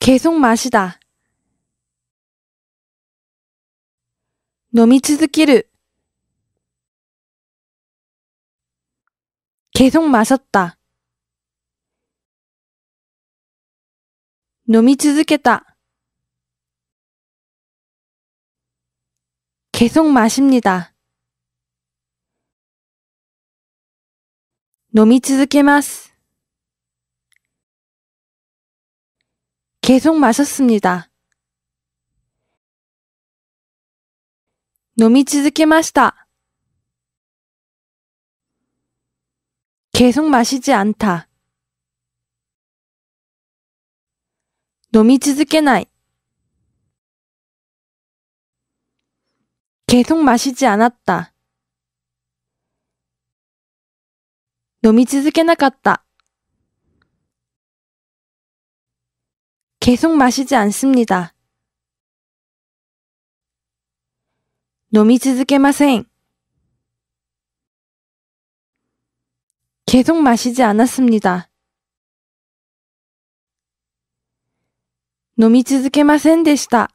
계속 마시다. 飲み続ける 계속 마셨다. 飲み続けた. 계속 마십니다. 飲み続けます. 계속 마셨습니다. 飲み続けました。 계속 마시지 않다. 飲み続けない. 계속 마시지 않았다. 飲み続けなかった。 계속 마시지 않습니다. 飲み続けません。 계속 마시지 않았습니다. 飲み続けませんでした。